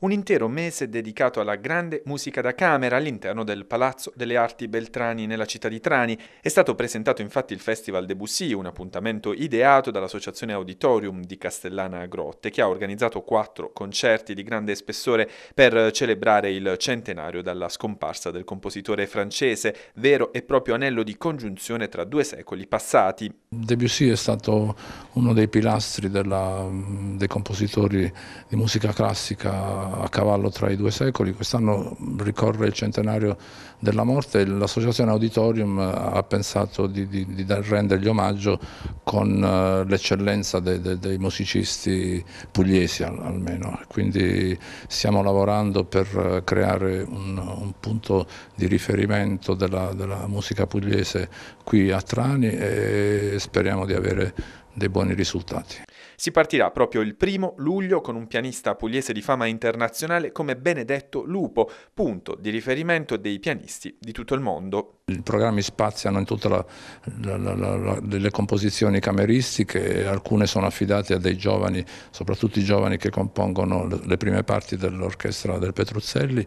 un intero mese dedicato alla grande musica da camera all'interno del Palazzo delle Arti Beltrani nella città di Trani. È stato presentato infatti il Festival Debussy, un appuntamento ideato dall'Associazione Auditorium di Castellana Grotte, che ha organizzato quattro concerti di grande spessore per celebrare il centenario dalla scomparsa del compositore francese, vero e proprio anello di congiunzione tra due secoli passati. Debussy è stato uno dei pilastri della, dei compositori di musica classica a cavallo tra i due secoli. Quest'anno ricorre il centenario della morte e l'associazione Auditorium ha pensato di, di, di rendergli omaggio con eh, l'eccellenza dei, dei, dei musicisti pugliesi almeno. Quindi stiamo lavorando per eh, creare un, un punto di riferimento della, della musica pugliese qui a Trani e speriamo di avere dei buoni risultati. Si partirà proprio il primo luglio con un pianista pugliese di fama internazionale come Benedetto Lupo, punto di riferimento dei pianisti di tutto il mondo i programmi spaziano in tutte le composizioni cameristiche, alcune sono affidate a dei giovani, soprattutto i giovani che compongono le, le prime parti dell'orchestra del Petruzzelli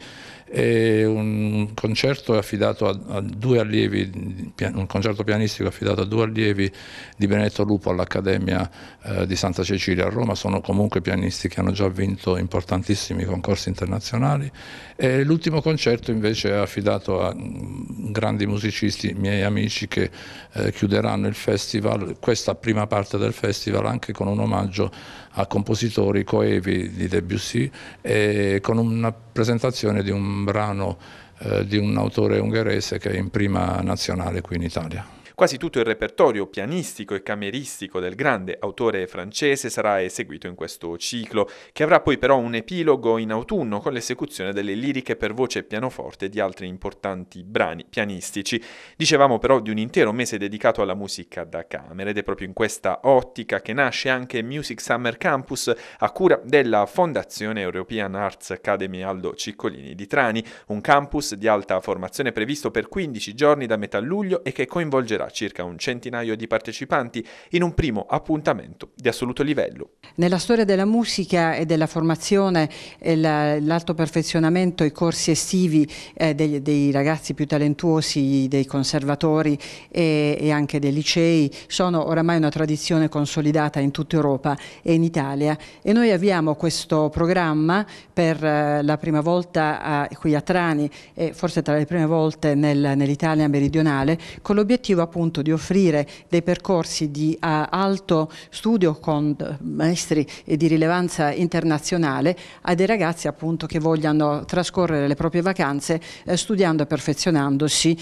e un concerto, a, a allievi, un concerto pianistico affidato a due allievi di Benedetto Lupo all'Accademia eh, di Santa Cecilia a Roma, sono comunque pianisti che hanno già vinto importantissimi concorsi internazionali e l'ultimo concerto invece è affidato a mm, grandi musicisti musicisti, miei amici che eh, chiuderanno il festival, questa prima parte del festival anche con un omaggio a compositori coevi di Debussy e con una presentazione di un brano eh, di un autore ungherese che è in prima nazionale qui in Italia. Quasi tutto il repertorio pianistico e cameristico del grande autore francese sarà eseguito in questo ciclo, che avrà poi però un epilogo in autunno con l'esecuzione delle liriche per voce e pianoforte di altri importanti brani pianistici. Dicevamo però di un intero mese dedicato alla musica da camera ed è proprio in questa ottica che nasce anche Music Summer Campus a cura della Fondazione European Arts Academy Aldo Ciccolini di Trani, un campus di alta formazione previsto per 15 giorni da metà luglio e che coinvolgerà circa un centinaio di partecipanti in un primo appuntamento di assoluto livello. Nella storia della musica e della formazione, eh, l'alto perfezionamento, i corsi estivi eh, dei, ragazzi più talentuosi, dei conservatori e, anche dei licei sono oramai una tradizione consolidata in tutta Europa e in Italia e noi abbiamo questo programma per eh, la prima volta a, qui a Trani e forse tra le prime volte nel, nell'Italia meridionale con l'obiettivo appunto appunto di offrire dei percorsi di eh, alto studio con eh, maestri di rilevanza internazionale a dei ragazzi appunto che vogliano trascorrere le proprie vacanze eh, studiando e perfezionandosi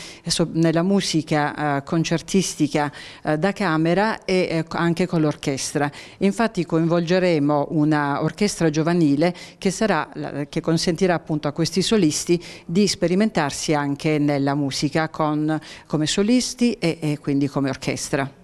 nella musica concertistica da camera e anche con l'orchestra. Infatti coinvolgeremo un'orchestra giovanile che, sarà, che consentirà appunto a questi solisti di sperimentarsi anche nella musica con, come solisti e e quindi come orchestra.